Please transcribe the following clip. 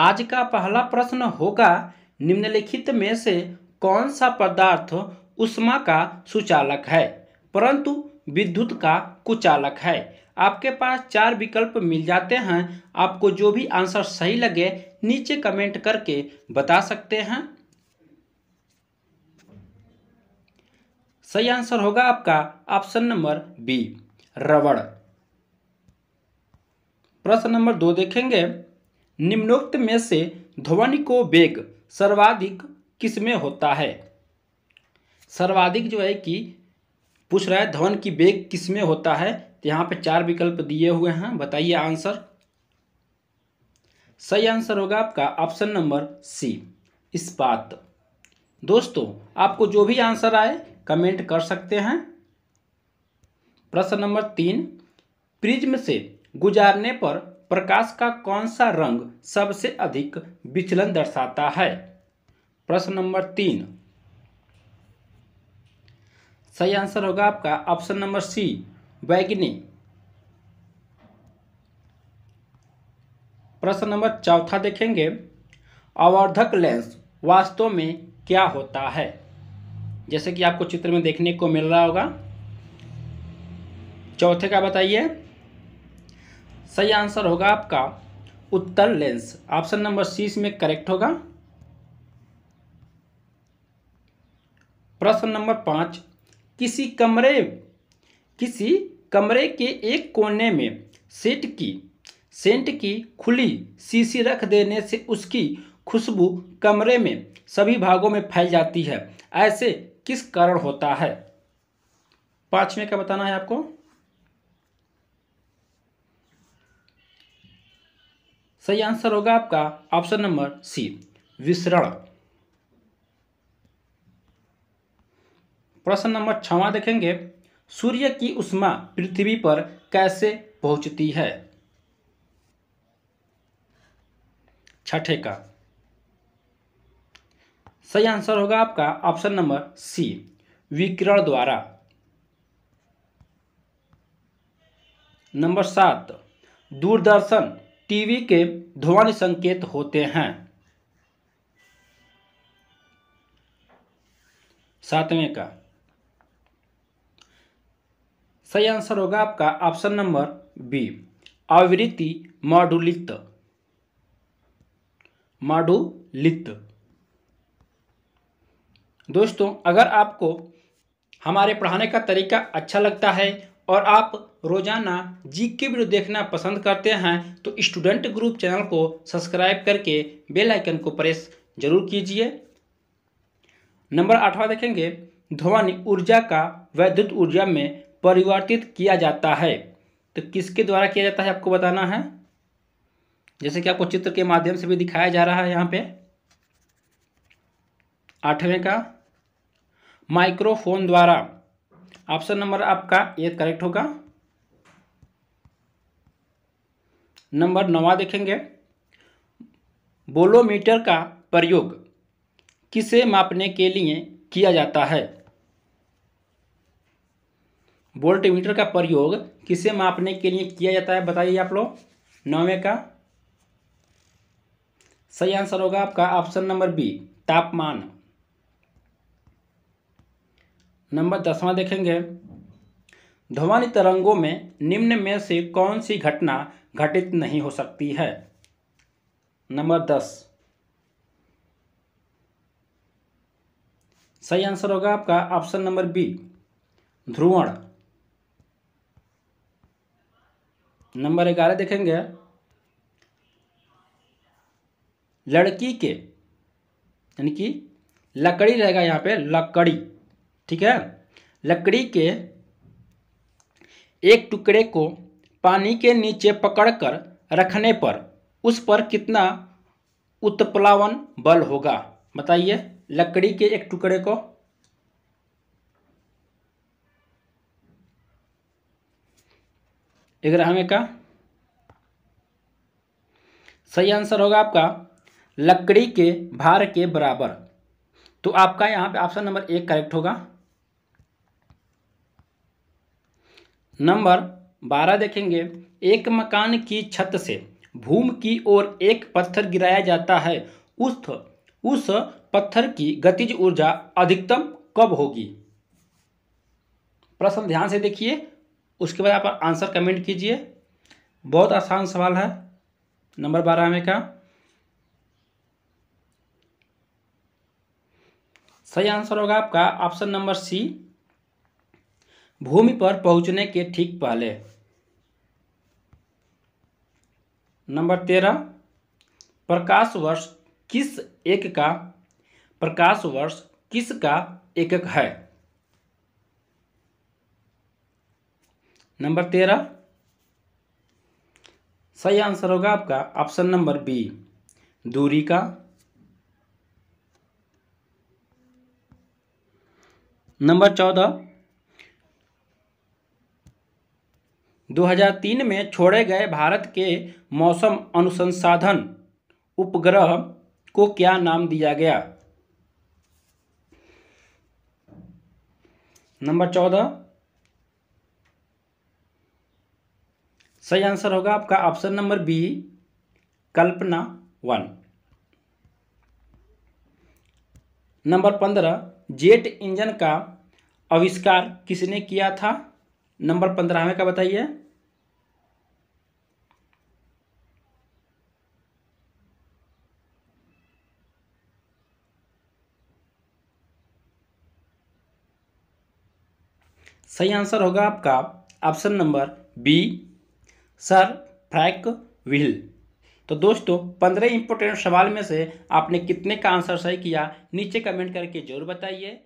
आज का पहला प्रश्न होगा निम्नलिखित में से कौन सा पदार्थ उष्मा का सुचालक है परंतु विद्युत का कुचालक है आपके पास चार विकल्प मिल जाते हैं आपको जो भी आंसर सही लगे नीचे कमेंट करके बता सकते हैं सही आंसर होगा आपका ऑप्शन नंबर बी रबड़ प्रश्न नंबर दो देखेंगे निम्नोक्त में से ध्वनि को वेग सर्वाधिक किस में होता है सर्वाधिक जो है कि पूछ रहा है ध्वन की वेग किस में होता है तो यहाँ पे चार विकल्प दिए हुए हैं बताइए आंसर सही आंसर होगा आपका ऑप्शन नंबर सी इस्पात दोस्तों आपको जो भी आंसर आए कमेंट कर सकते हैं प्रश्न नंबर तीन प्रिज्म से गुजारने पर प्रकाश का कौन सा रंग सबसे अधिक विचलन दर्शाता है प्रश्न नंबर तीन सही आंसर होगा आपका ऑप्शन नंबर सी बैगनी प्रश्न नंबर चौथा देखेंगे अवर्धक लेंस वास्तव में क्या होता है जैसे कि आपको चित्र में देखने को मिल रहा होगा चौथे का बताइए सही आंसर होगा आपका उत्तर लेंस ऑप्शन नंबर सी इसमें करेक्ट होगा प्रश्न नंबर पाँच किसी कमरे किसी कमरे के एक कोने में सेट की सेंट की खुली सीसी रख देने से उसकी खुशबू कमरे में सभी भागों में फैल जाती है ऐसे किस कारण होता है पांचवें का बताना है आपको सही आंसर होगा आपका ऑप्शन नंबर सी विसरण प्रश्न नंबर छवा देखेंगे सूर्य की उष्मा पृथ्वी पर कैसे पहुंचती है छठे का सही आंसर होगा आपका ऑप्शन नंबर सी विकिरण द्वारा नंबर सात दूरदर्शन टीवी के ध्वनि संकेत होते हैं सातवें का सही आंसर होगा आपका ऑप्शन नंबर बी आवृत्ति मॉडुलित मॉडुलित दोस्तों अगर आपको हमारे पढ़ाने का तरीका अच्छा लगता है और आप रोज़ाना जी के वीडियो देखना पसंद करते हैं तो स्टूडेंट ग्रुप चैनल को सब्सक्राइब करके बेल आइकन को प्रेस जरूर कीजिए नंबर आठवां देखेंगे ध्वनि ऊर्जा का वैद्युत ऊर्जा में परिवर्तित किया जाता है तो किसके द्वारा किया जाता है आपको बताना है जैसे कि आपको चित्र के माध्यम से भी दिखाया जा रहा है यहाँ पे आठवें का माइक्रोफोन द्वारा ऑप्शन नंबर आपका ये करेक्ट होगा नंबर नवा देखेंगे बोलोमीटर का प्रयोग किसे मापने के लिए किया जाता है वोल्टमीटर का प्रयोग किसे मापने के लिए किया जाता है बताइए आप लोग नौवे का सही आंसर होगा आपका ऑप्शन नंबर बी तापमान नंबर दसवां देखेंगे ध्वनि तरंगों में निम्न में से कौन सी घटना घटित नहीं हो सकती है नंबर दस सही आंसर होगा आपका ऑप्शन नंबर बी ध्रुवण नंबर ग्यारह देखेंगे लड़की के यानी कि लकड़ी रहेगा यहाँ पे लकड़ी ठीक है लकड़ी के एक टुकड़े को पानी के नीचे पकड़कर रखने पर उस पर कितना उत्प्लावन बल होगा बताइए लकड़ी के एक टुकड़े को ग्राम का सही आंसर होगा आपका लकड़ी के भार के बराबर तो आपका यहां पे ऑप्शन नंबर एक करेक्ट होगा नंबर बारह देखेंगे एक मकान की छत से भूमि की ओर एक पत्थर गिराया जाता है उस उस पत्थर की गतिज ऊर्जा अधिकतम कब होगी प्रश्न ध्यान से देखिए उसके बाद आप आंसर कमेंट कीजिए बहुत आसान सवाल है नंबर बारह में का सही आंसर होगा आपका ऑप्शन नंबर सी भूमि पर पहुंचने के ठीक पहले नंबर तेरह प्रकाश वर्ष किस एक का प्रकाश वर्ष किस का एकक है नंबर तेरह सही आंसर होगा आपका ऑप्शन नंबर बी दूरी का नंबर चौदह 2003 में छोड़े गए भारत के मौसम अनुसंसाधन उपग्रह को क्या नाम दिया गया नंबर चौदह सही आंसर होगा आपका option number B Kalpana one number पंद्रह जेट इंजन का आविष्कार किसने किया था नंबर पंद्रह में का बताइए सही आंसर होगा आपका option number B sir Frank Whittle तो दोस्तों पंद्रह इंपोर्टेंट सवाल में से आपने कितने का आंसर सही किया नीचे कमेंट करके जरूर बताइए